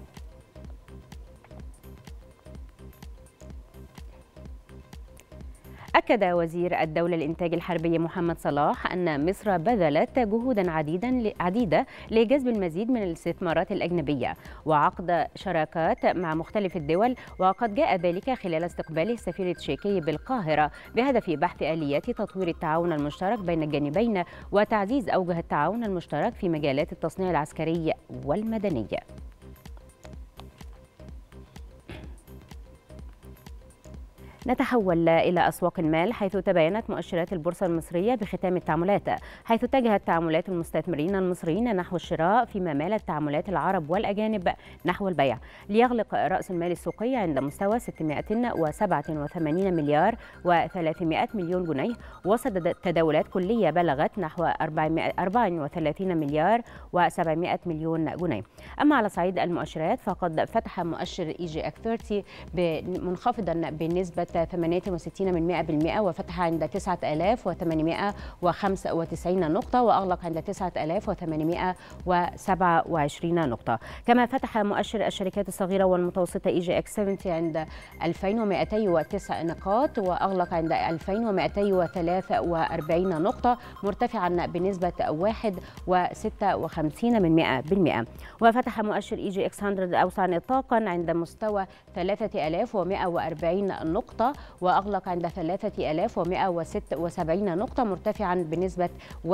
أكد وزير الدولة الإنتاج الحربي محمد صلاح أن مصر بذلت جهودا عديدا عديدة لجذب المزيد من الاستثمارات الأجنبية وعقد شراكات مع مختلف الدول وقد جاء ذلك خلال استقباله السفير التشيكي بالقاهرة بهدف بحث آليات تطوير التعاون المشترك بين الجانبين وتعزيز أوجه التعاون المشترك في مجالات التصنيع العسكري والمدني. نتحول إلى أسواق المال حيث تباينت مؤشرات البورصة المصرية بختام التعاملات حيث اتجهت تعاملات المستثمرين المصريين نحو الشراء فيما مالت تعاملات العرب والأجانب نحو البيع ليغلق رأس المال السوقي عند مستوى 687 مليار و300 مليون جنيه وسط تداولات كلية بلغت نحو 434 مليار و700 مليون جنيه أما على صعيد المؤشرات فقد فتح مؤشر إي جي أك 30 منخفضا بنسبة 68 وفتح عند 9895 نقطة وأغلق عند 9827 نقطة كما فتح مؤشر الشركات الصغيرة والمتوسطة إي جي إكس 70 عند 2209 نقاط وأغلق عند 2243 نقطة مرتفعا بنسبة 1.56 وفتح مؤشر إي جي إكس 100 أوسع نطاقا عند مستوى 3140 نقطة نقطة وأغلق عند 3176 نقطة مرتفعا بنسبة 1.15%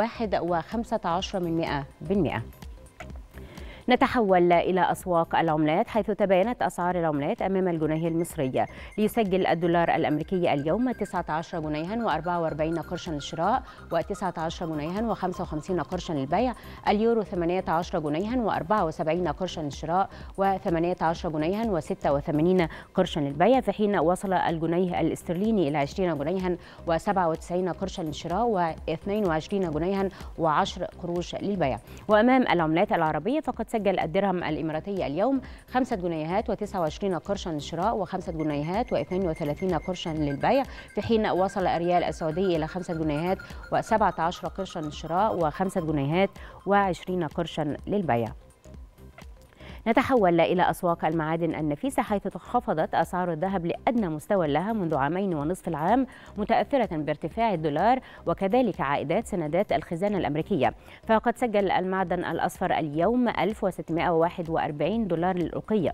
نتحول إلى أسواق العملات حيث تباينت أسعار العملات أمام الجنيه المصري ليسجل الدولار الأمريكي اليوم 19 جنيها و44 قرشا للشراء و19 جنيها و55 قرشا للبيع اليورو 18 جنيها و74 قرشا للشراء و18 جنيها و86 قرشا للبيع في حين وصل الجنيه الاسترليني إلى 20 جنيها و97 قرشا للشراء و22 جنيها و10 قروش للبيع وأمام العملات العربية فقد سجل الدرهم الإماراتي اليوم 5 جنيهات و29 قرشا للشراء و5 جنيهات و32 قرشا للبيع في حين وصل الريال السعودي إلى 5 جنيهات و17 قرشا للشراء و5 جنيهات و20 قرشا للبيع نتحول إلى أسواق المعادن النفيسة حيث انخفضت أسعار الذهب لأدنى مستوى لها منذ عامين ونصف العام متأثرة بارتفاع الدولار وكذلك عائدات سندات الخزانة الأمريكية فقد سجل المعدن الأصفر اليوم 1641 دولار للأوقية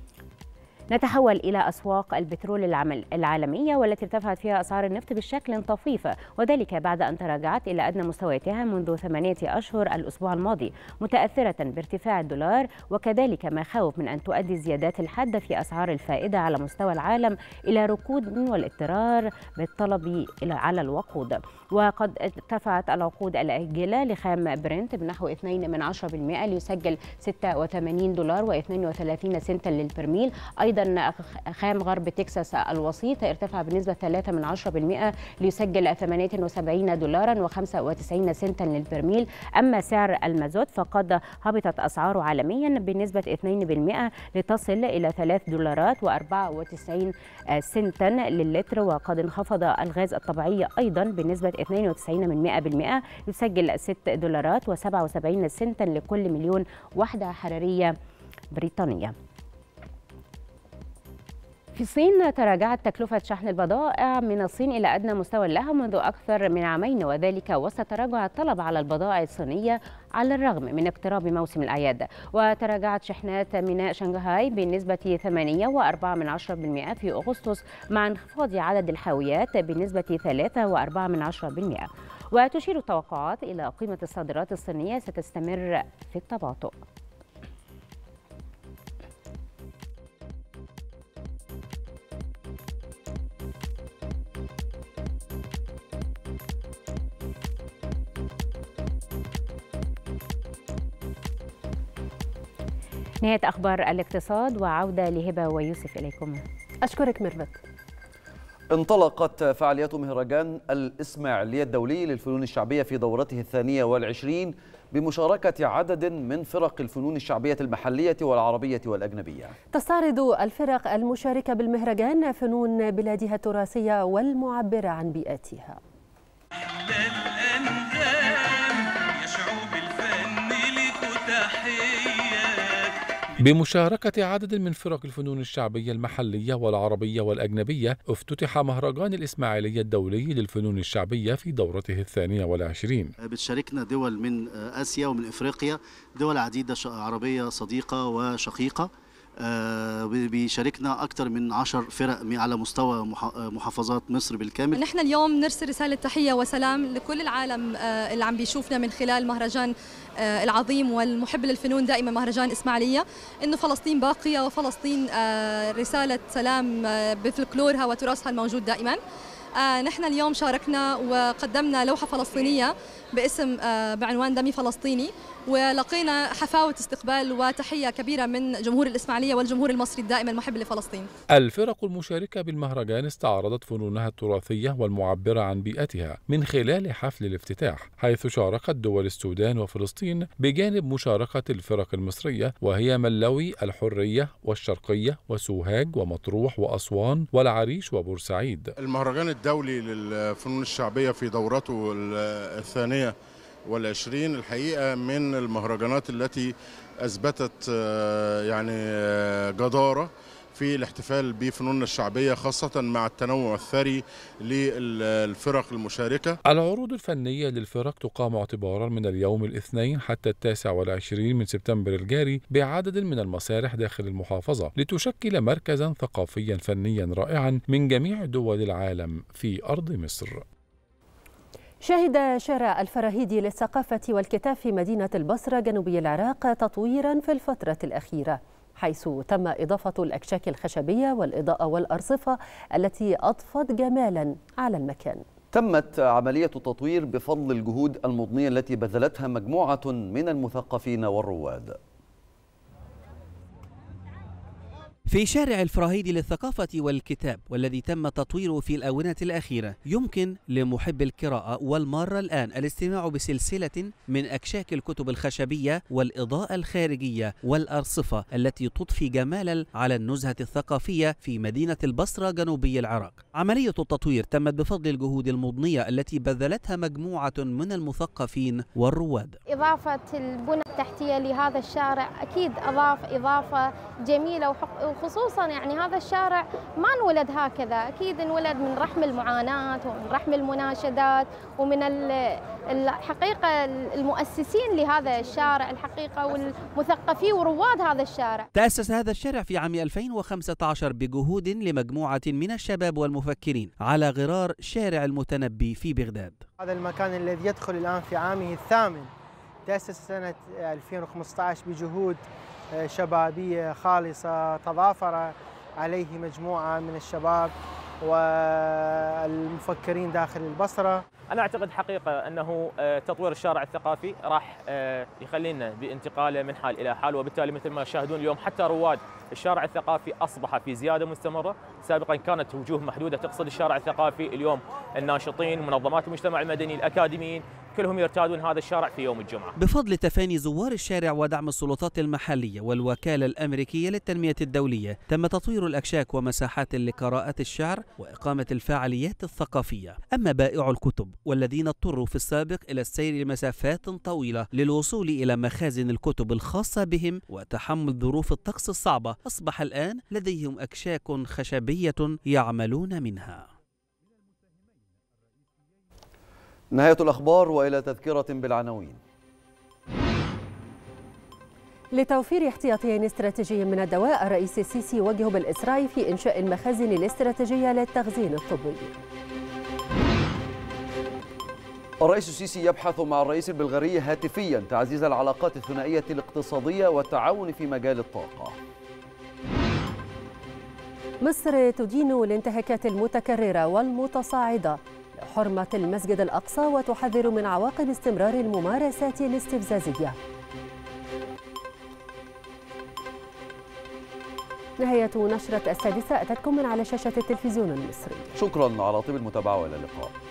نتحول إلى أسواق البترول العالمية والتي ارتفعت فيها أسعار النفط بشكل طفيف وذلك بعد أن تراجعت إلى أدنى مستوياتها منذ ثمانية أشهر الأسبوع الماضي متأثرة بارتفاع الدولار وكذلك مخاوف من أن تؤدي الزيادات الحادة في أسعار الفائدة على مستوى العالم إلى ركود والاضطرار بالطلب على الوقود وقد ارتفعت العقود الأجلة لخام برنت بنحو 2 من 10% ليسجل 86 دولار و32 سنتا للبرميل أيضا غدا خام غرب تكساس الوسيط ارتفع بنسبة 3 من 10% ليسجل 78 دولارا و95 سنتا للبرميل أما سعر المازوت فقد هبطت أسعاره عالميا بنسبة 2% لتصل إلى 3 دولارات و94 سنتا للتر وقد انخفض الغاز الطبيعي أيضا بنسبة 92 من 100% يسجل 6 دولارات و77 سنتا لكل مليون وحدة حرارية بريطانية في الصين تراجعت تكلفة شحن البضائع من الصين إلى أدنى مستوى لها منذ أكثر من عامين وذلك وسط تراجع الطلب على البضائع الصينية على الرغم من اقتراب موسم الأعياد وتراجعت شحنات ميناء شنغهاي بنسبة 8.4% في أغسطس مع انخفاض عدد الحاويات بنسبة 3.4% وتشير التوقعات إلى قيمة الصادرات الصينية ستستمر في التباطؤ نهاية أخبار الاقتصاد وعودة لهبة ويوسف إليكم أشكرك ميرفت انطلقت فعاليات مهرجان الإسماعيلية الدولي للفنون الشعبية في دورته الثانية والعشرين بمشاركة عدد من فرق الفنون الشعبية المحلية والعربية والأجنبية تستعرض الفرق المشاركة بالمهرجان فنون بلادها التراثية والمعبرة عن بيئتها يا شعوب الفن لكم تحيه بمشاركة عدد من فرق الفنون الشعبية المحلية والعربية والأجنبية افتتح مهرجان الإسماعيلية الدولي للفنون الشعبية في دورته الثانية والعشرين بتشاركنا دول من آه، آسيا ومن إفريقيا دول عديدة عربية صديقة وشقيقة آه، بيشاركنا اكثر من 10 فرق على مستوى آه، محافظات مصر بالكامل نحن اليوم نرسل رساله تحيه وسلام لكل العالم آه، اللي عم بيشوفنا من خلال مهرجان العظيم والمحب للفنون دائما مهرجان إسماعيلية أنه فلسطين باقية وفلسطين رسالة سلام بفلكلورها وتراثها الموجود دائما نحن اليوم شاركنا وقدمنا لوحة فلسطينية باسم بعنوان دمي فلسطيني ولقينا حفاوة استقبال وتحية كبيرة من جمهور الإسماعيلية والجمهور المصري الدائم المحب لفلسطين الفرق المشاركة بالمهرجان استعرضت فنونها التراثية والمعبرة عن بيئتها من خلال حفل الافتتاح حيث شاركت دول السودان وفلسطين بجانب مشاركة الفرق المصرية وهي ملوي الحرية والشرقية وسوهاج ومطروح وأسوان والعريش وبورسعيد المهرجان الدولي للفنون الشعبية في دورته الثانية والعشرين الحقيقة من المهرجانات التي أثبتت آه، يعني آه، جدارة في الاحتفال بفنوننا الشعبية خاصة مع التنوع الثري للفرق المشاركة العروض الفنية للفرق تقام اعتبارا من اليوم الاثنين حتى التاسع والعشرين من سبتمبر الجاري بعدد من المسارح داخل المحافظة لتشكل مركزا ثقافيا فنيا رائعا من جميع دول العالم في أرض مصر شهد شارع الفراهيدي للثقافة والكتاب في مدينة البصرة جنوبي العراق تطويرا في الفترة الأخيرة حيث تم إضافة الأكشاك الخشبية والإضاءة والأرصفة التي أضفت جمالا على المكان تمت عملية التطوير بفضل الجهود المضنية التي بذلتها مجموعة من المثقفين والرواد في شارع الفراهيدي للثقافة والكتاب والذي تم تطويره في الآونة الأخيرة يمكن لمحب القراءة والمارة الآن الاستماع بسلسلة من أكشاك الكتب الخشبية والإضاءة الخارجية والأرصفة التي تضفي جمالا على النزهة الثقافية في مدينة البصرة جنوبي العراق عملية التطوير تمت بفضل الجهود المضنية التي بذلتها مجموعة من المثقفين والرواد إضافة البنى التحتية لهذا الشارع أكيد أضاف إضافة جميلة وحق خصوصا يعني هذا الشارع ما انولد هكذا اكيد انولد من رحم المعاناه ومن رحم المناشدات ومن الحقيقه المؤسسين لهذا الشارع الحقيقه والمثقفين ورواد هذا الشارع. تاسس هذا الشارع في عام 2015 بجهود لمجموعه من الشباب والمفكرين على غرار شارع المتنبي في بغداد. هذا المكان الذي يدخل الان في عامه الثامن تاسس سنه 2015 بجهود شبابية خالصة تضافر عليه مجموعة من الشباب والمفكرين داخل البصرة أنا أعتقد حقيقة أنه آه، تطوير الشارع الثقافي راح آه، يخلينا بانتقاله من حال إلى حال وبالتالي مثل ما تشاهدون اليوم حتى رواد الشارع الثقافي أصبح في زيادة مستمرة سابقا كانت وجوه محدودة تقصد الشارع الثقافي اليوم الناشطين منظمات المجتمع المدني الأكاديميين كلهم يرتادون هذا الشارع في يوم الجمعة بفضل تفاني زوار الشارع ودعم السلطات المحلية والوكالة الأمريكية للتنمية الدولية تم تطوير الأكشاك ومساحات لقراءة الشعر وإقامة الفعاليات الثقافية أما بائع الكتب والذين اضطروا في السابق إلى السير لمسافات طويلة للوصول إلى مخازن الكتب الخاصة بهم وتحمل ظروف الطقس الصعبة أصبح الآن لديهم أكشاك خشبية يعملون منها نهاية الأخبار وإلى تذكرة بالعناوين لتوفير احتياطي استراتيجي من الدواء الرئيس السيسي يوجه بالإسراع في إنشاء المخازن الاستراتيجية للتخزين الطبي الرئيس السيسي يبحث مع الرئيس البلغاري هاتفيا تعزيز العلاقات الثنائية الاقتصادية والتعاون في مجال الطاقة مصر تدين الانتهاكات المتكررة والمتصاعدة حرمة المسجد الأقصى وتحذر من عواقب استمرار الممارسات الاستفزازية نهاية نشرة السادسة أتتكم من على شاشة التلفزيون المصري شكرا على طيب المتابعة وإلى اللقاء